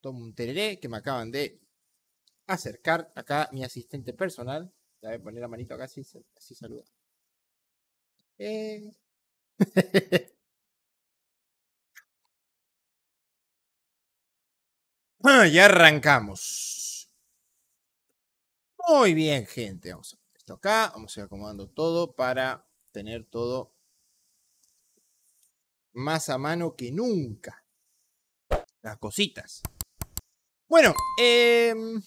tomo un tereré que me acaban de acercar acá mi asistente personal. Ya voy poner la manito acá, así, así saluda. Eh. Ah, ya arrancamos. Muy bien, gente. Vamos a esto acá. Vamos a ir acomodando todo para tener todo más a mano que nunca. Las cositas. Bueno, em,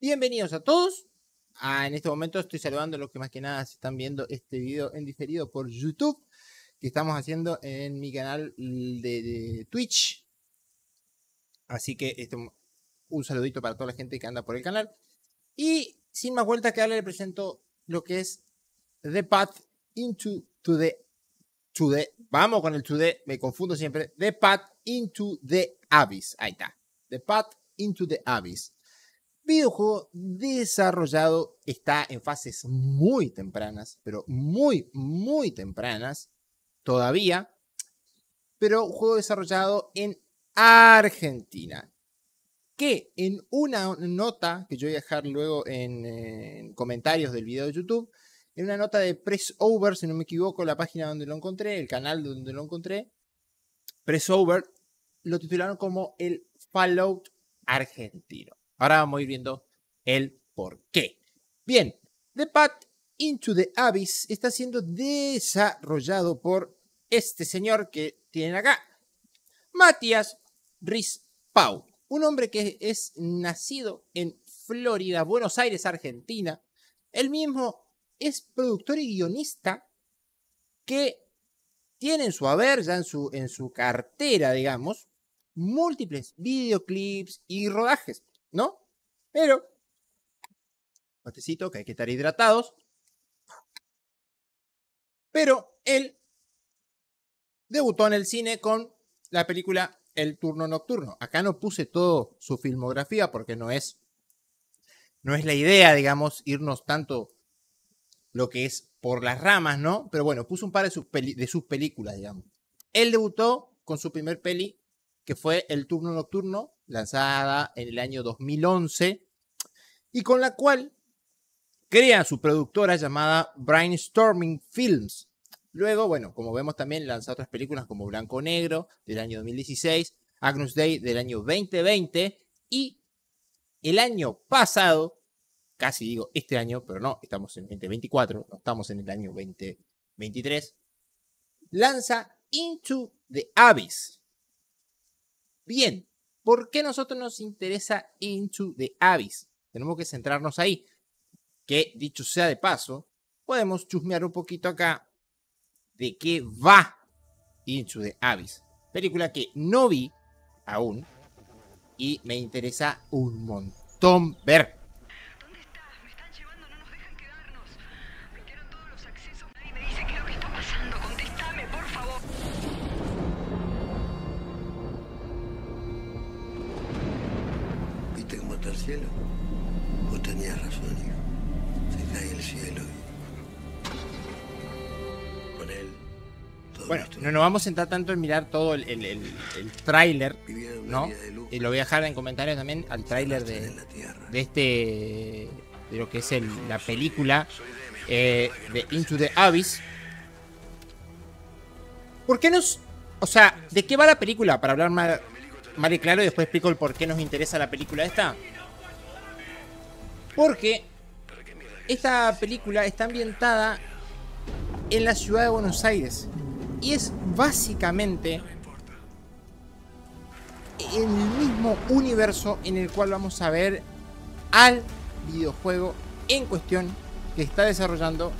bienvenidos a todos. Ah, en este momento estoy saludando a los que más que nada se están viendo este video en diferido por YouTube, que estamos haciendo en mi canal de, Twitch. Así que este, un saludito para toda la gente que anda por el canal. Y sin más vueltas que darle, le presento lo que es The Path into the, the vamos con el to the, me confundo siempre, The Path into the Abyss. Ahí está. The Path into the Abyss. Videojuego desarrollado está en fases muy tempranas, pero muy, muy tempranas todavía. Pero juego desarrollado en Argentina. Que en una nota que yo voy a dejar luego en comentarios del video de YouTube, en una nota de Press Over, si no me equivoco, la página donde lo encontré, el canal donde lo encontré, Press Over, lo titularon como el Fallout argentino. Ahora vamos a ir viendo el por qué. Bien, The Path Into the Abyss está siendo desarrollado por este señor que tienen acá, Matías Rispau, un hombre que es nacido en Florida, Buenos Aires, Argentina. El mismo es productor y guionista que tiene en su haber, ya en su, en su cartera, digamos, múltiples videoclips y rodajes, ¿no? Pero, patecito que hay que estar hidratados. Pero él debutó en el cine con la película El turno nocturno. Acá no puse todo su filmografía porque no es, no es la idea, digamos, irnos tanto lo que es por las ramas, ¿no? Pero bueno, puso un par de sus, de sus películas, digamos. Él debutó con su primer peli, que fue El Turno Nocturno, lanzada en el año 2011, y con la cual crea su productora llamada Brainstorming Films. Luego, bueno, como vemos también lanzó otras películas como Blanco Negro del año 2016, Agnus Day del año 2020 y el año pasado casi digo este año, pero no, estamos en 2024, no estamos en el año 2023, lanza Into the Abyss. Bien, ¿por qué a nosotros nos interesa Into the Abyss? Tenemos que centrarnos ahí, que dicho sea de paso, podemos chusmear un poquito acá de qué va Into the Abyss. Película que no vi aún y me interesa un montón ver. razón, Se cae el cielo. él. Bueno, no nos vamos a sentar tanto en mirar todo el, el, tráiler, ¿no? Y lo voy a dejar en comentarios también al tráiler de, de este, de lo que es la película eh, de Into the Abyss. ¿Por qué nos, o sea, de qué va la película? Para hablar más, y claro y después explico el por qué nos interesa la película esta. Porque esta película está ambientada en la ciudad de Buenos Aires. Y es básicamente el mismo universo en el cual vamos a ver al videojuego en cuestión que está desarrollando,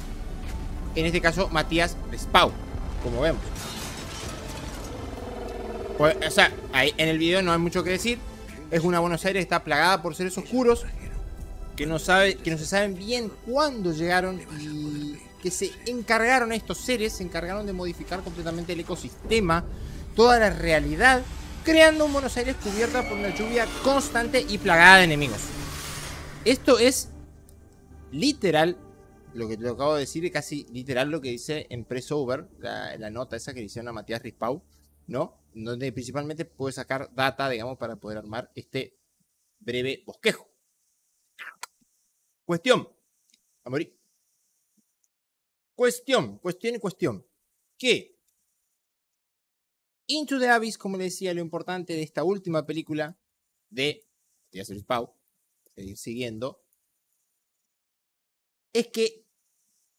en este caso, Matías Spau, como vemos. Pues, o sea, en el video no hay mucho que decir. Es una Buenos Aires, está plagada por seres oscuros que no, sabe, que no se saben bien cuándo llegaron y que se encargaron estos seres, se encargaron de modificar completamente el ecosistema, toda la realidad, creando un Buenos Aires cubierta por una lluvia constante y plagada de enemigos. Esto es literal lo que te acabo de decir es casi literal lo que dice en Press Over, la, nota esa que le hicieron a Matías Rispau, ¿no? Donde principalmente puede sacar data, digamos, para poder armar este breve bosquejo. Cuestión. Amorí, Cuestión, cuestión y cuestión. Que Into the Abyss, como le decía, lo importante de esta última película de Jason Pau, seguir siguiendo, es que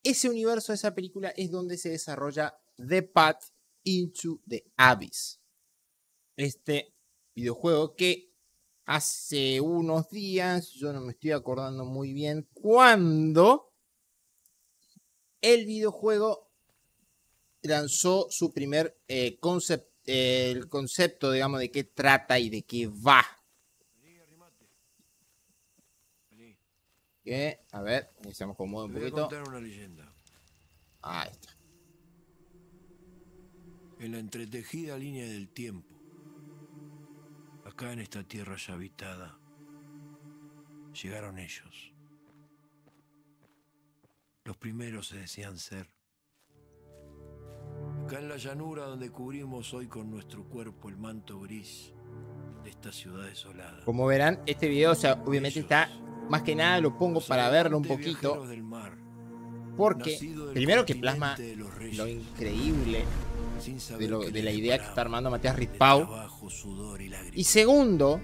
ese universo, esa película, es donde se desarrolla The Path Into the Abyss. Este videojuego que hace unos días, yo no me estoy acordando muy bien cuándo, el videojuego lanzó su primer eh, concepto, digamos, de qué trata y de qué va. a ver, con modo un poquito. leyenda. Ahí está. En la entretejida línea del tiempo Acá en esta tierra ya habitada, llegaron ellos. Los primeros se decían ser. Acá en la llanura donde cubrimos hoy con nuestro cuerpo el manto gris de esta ciudad desolada. Como verán, este video, o sea, obviamente está, más que nada lo pongo para verlo un poquito. porque, primero que plasma lo increíble de, la idea que está armando Matías Rispau. Y segundo,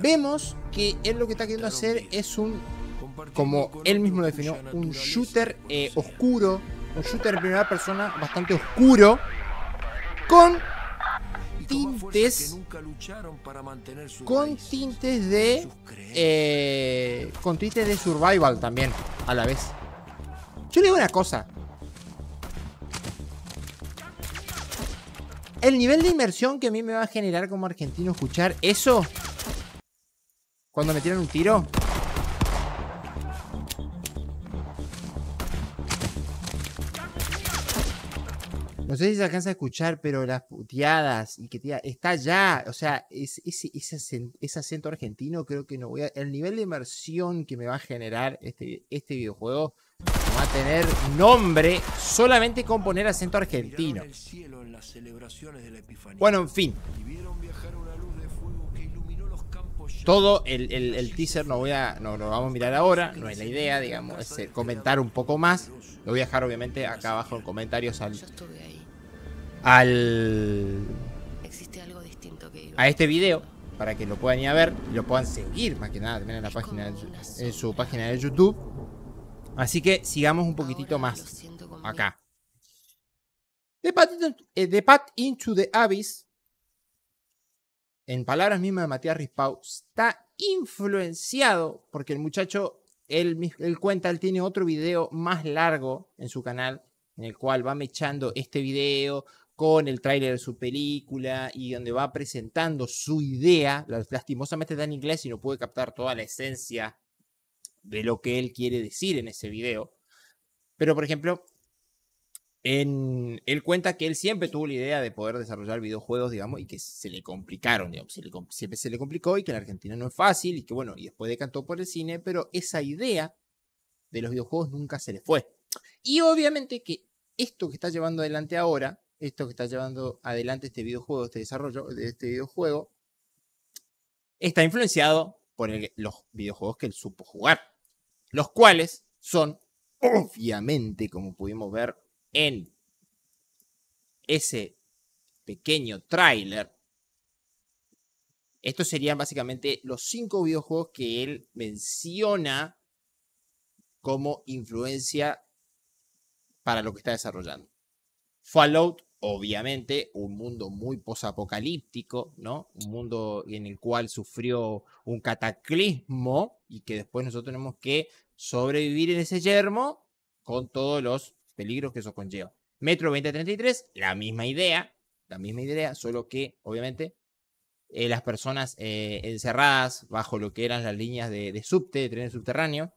vemos que él lo que está queriendo hacer es un, como él mismo lo definió, un shooter eh, oscuro, un shooter en primera persona bastante oscuro, con tintes con tintes de eh, con tintes de survival también a la vez yo le digo una cosa el nivel de inmersión que a mí me va a generar como argentino escuchar eso. Cuando me tiran un tiro. No sé si se alcanza a escuchar, pero las puteadas y que tía, está ya, o sea, ese, acento argentino creo que no voy a... El nivel de inmersión que me va a generar este, este videojuego va a tener nombre solamente con poner acento argentino. Bueno, en fin. Todo el, teaser no voy a, no lo vamos a mirar ahora, no es la idea, digamos, es eh, comentar un poco más. Lo voy a dejar obviamente acá abajo en comentarios al... Al... A este video para que lo puedan ir a ver, lo puedan seguir más que nada también en la página en su página de YouTube. Así que sigamos un poquitito más acá. The Path, eh, into, the Abyss, en palabras mismas de Matías Rispau, está influenciado porque el muchacho, él, cuenta, él tiene otro video más largo en su canal, en el cual va mechando este video con el tráiler de su película y donde va presentando su idea. Lastimosamente está en inglés y no puede captar toda la esencia de lo que él quiere decir en ese video. Pero, por ejemplo, él cuenta que él siempre tuvo la idea de poder desarrollar videojuegos, digamos, y que se le complicaron, digamos, siempre se le complicó y que en Argentina no es fácil y que, bueno, y después decantó por el cine, pero esa idea de los videojuegos nunca se le fue. Y obviamente que esto que está llevando adelante ahora, esto que está llevando adelante este videojuego, este desarrollo de este videojuego, está influenciado por los videojuegos que él supo jugar los cuales son obviamente, como pudimos ver en ese pequeño tráiler, estos serían básicamente los cinco videojuegos que él menciona como influencia para lo que está desarrollando. Fallout, obviamente, un mundo muy posapocalíptico, ¿no? Un mundo en el cual sufrió un cataclismo y que después nosotros tenemos que sobrevivir en ese yermo con todos los peligros que eso conlleva. Metro 2033, la misma idea, la misma idea, solo que obviamente eh, las personas eh, encerradas bajo lo que eran las líneas de, subte, de tren subterráneo.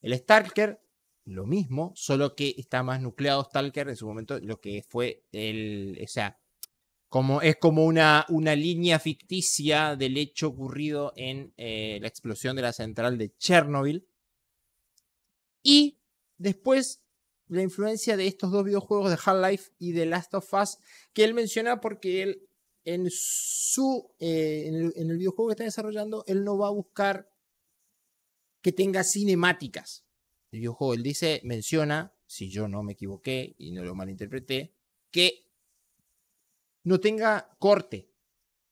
El Stalker, lo mismo, solo que está más nucleado Stalker en su momento, lo que fue el, o sea, como, es como una, una línea ficticia del hecho ocurrido en eh, la explosión de la central de Chernobyl, y después la influencia de estos dos videojuegos de Half-Life y de Last of Us que él menciona porque él en su eh, en, el, videojuego que está desarrollando él no va a buscar que tenga cinemáticas el videojuego él dice menciona si yo no me equivoqué y no lo malinterpreté que no tenga corte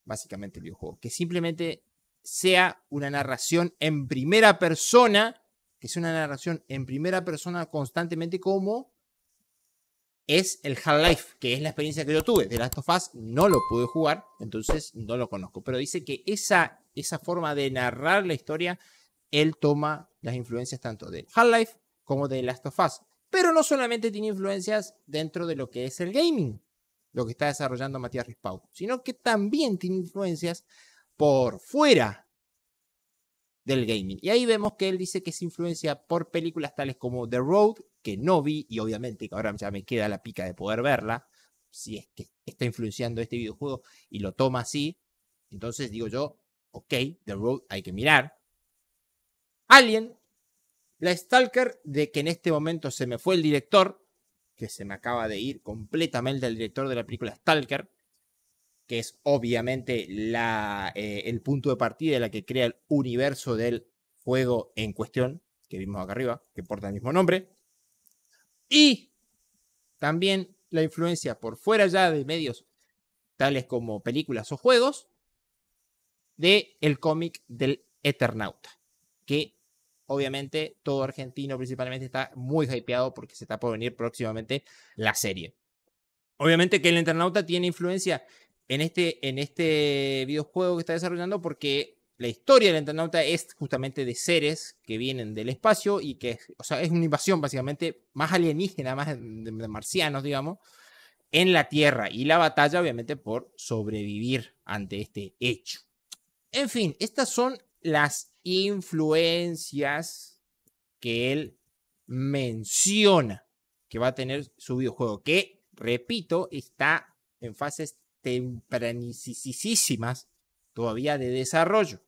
básicamente el videojuego que simplemente sea una narración en primera persona que es una narración en primera persona constantemente como es el Half-Life, que es la experiencia que yo tuve. De Last of Us no lo pude jugar, entonces no lo conozco. Pero dice que esa, esa forma de narrar la historia, él toma las influencias tanto del Half-Life como de Last of Us. Pero no solamente tiene influencias dentro de lo que es el gaming, lo que está desarrollando Matías Rispau, sino que también tiene influencias por fuera del gaming. Y ahí vemos que él dice que se influencia por películas tales como The Road, que no vi y obviamente que ahora ya me queda la pica de poder verla, si es que está influenciando este videojuego y lo toma así. Entonces digo yo, ok, The Road hay que mirar. Alien, la Stalker, de que en este momento se me fue el director, que se me acaba de ir completamente el director de la película Stalker, que es obviamente la, eh, el punto de partida de la que crea el universo del juego en cuestión, que vimos acá arriba, que porta el mismo nombre. Y también la influencia por fuera ya de medios tales como películas o juegos de el cómic del Eternauta, que obviamente todo argentino principalmente está muy hypeado porque se está por venir próximamente la serie. Obviamente que el Eternauta tiene influencia en este, en este videojuego que está desarrollando porque la historia del Internauta es justamente de seres que vienen del espacio y que, o sea, es una invasión básicamente más alienígena, más de, marcianos, digamos, en la Tierra y la batalla obviamente por sobrevivir ante este hecho. En fin, estas son las influencias que él menciona que va a tener su videojuego, que, repito, está en fases tempranicísimas todavía de desarrollo.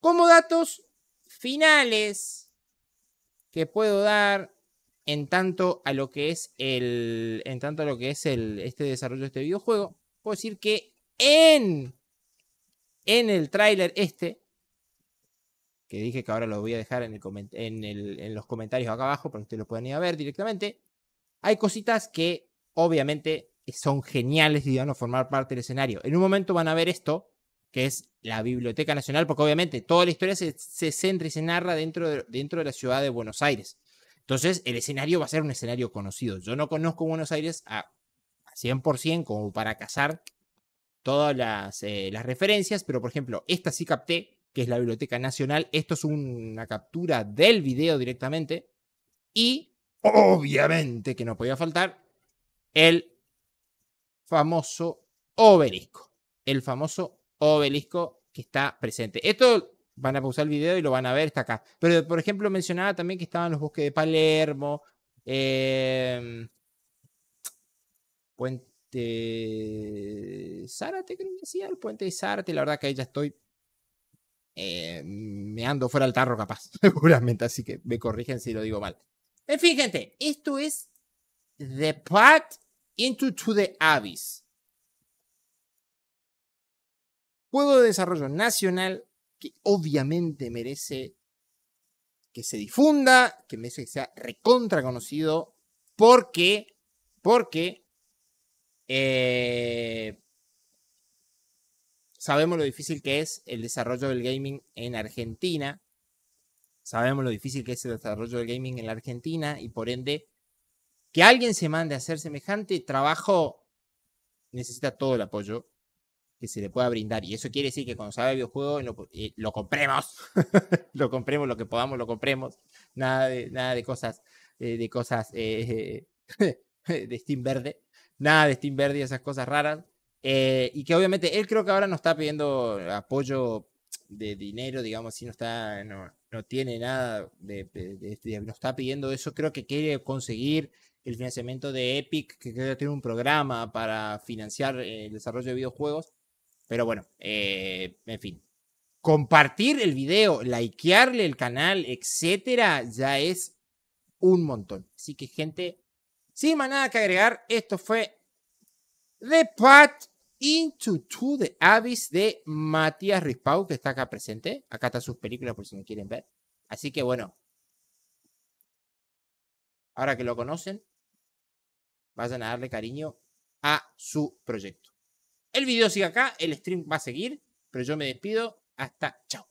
Como datos finales que puedo dar en tanto a lo que es el en tanto a lo que es el este desarrollo de este videojuego, puedo decir que en en el tráiler este que dije que ahora lo voy a dejar en, en los comentarios acá abajo para que ustedes lo puedan ir a ver directamente. Hay cositas que obviamente eh, son geniales y van a formar parte del escenario. En un momento van a ver esto, que es la Biblioteca Nacional, porque obviamente toda la historia se, centra y se narra dentro de, dentro de la ciudad de Buenos Aires. Entonces, el escenario va a ser un escenario conocido. Yo no conozco Buenos Aires a, 100% como para cazar todas las, eh, las, referencias, pero por ejemplo, esta sí capté, que es la Biblioteca Nacional. Esto es una captura del video directamente. Y obviamente que no podía faltar el famoso obelisco. El famoso obelisco que está presente. Esto van a pausar el video y lo van a ver, está acá. Pero, por ejemplo, mencionaba también que estaban los bosques de Palermo, em, Puente Zárate, creo que decía, el Puente de Zárate. La verdad que ahí ya estoy eh, me ando fuera del tarro, capaz, seguramente. Así que me corrigen si lo digo mal. En fin, gente, esto es The part into to the abyss. Juego de desarrollo nacional que obviamente merece que se difunda, que merece que sea recontra conocido, porque, porque eh, sabemos lo difícil que es el desarrollo del gaming en Argentina, sabemos lo difícil que es el desarrollo del gaming en la Argentina y por ende alguien se mande a hacer semejante trabajo necesita todo el apoyo que se le pueda brindar. Y eso quiere decir que cuando sabe el videojuego lo, eh, compremos. lo compremos, lo que podamos, lo compremos. Nada de, nada de cosas, eh, de cosas eh, de Steam Verde. Nada de Steam Verde y esas cosas raras. y que obviamente él creo que ahora no está pidiendo apoyo de dinero, digamos, si no está, no, no tiene nada, de, de, no está pidiendo eso, creo que quiere conseguir el financiamiento de Epic, que creo tiene un programa para financiar eh, el desarrollo de videojuegos. Pero bueno, eh, en fin. Compartir el video, likearle el canal, etcétera, ya es un montón. Así que, gente, sin más nada que agregar, esto fue The Path Into to the Abyss de Matías Rispau, que está acá presente. Acá están sus películas por si me quieren ver. Así que bueno. Ahora que lo conocen, Vayan a darle cariño a su proyecto. El video sigue acá, el stream va a seguir, pero yo me despido. Hasta chao.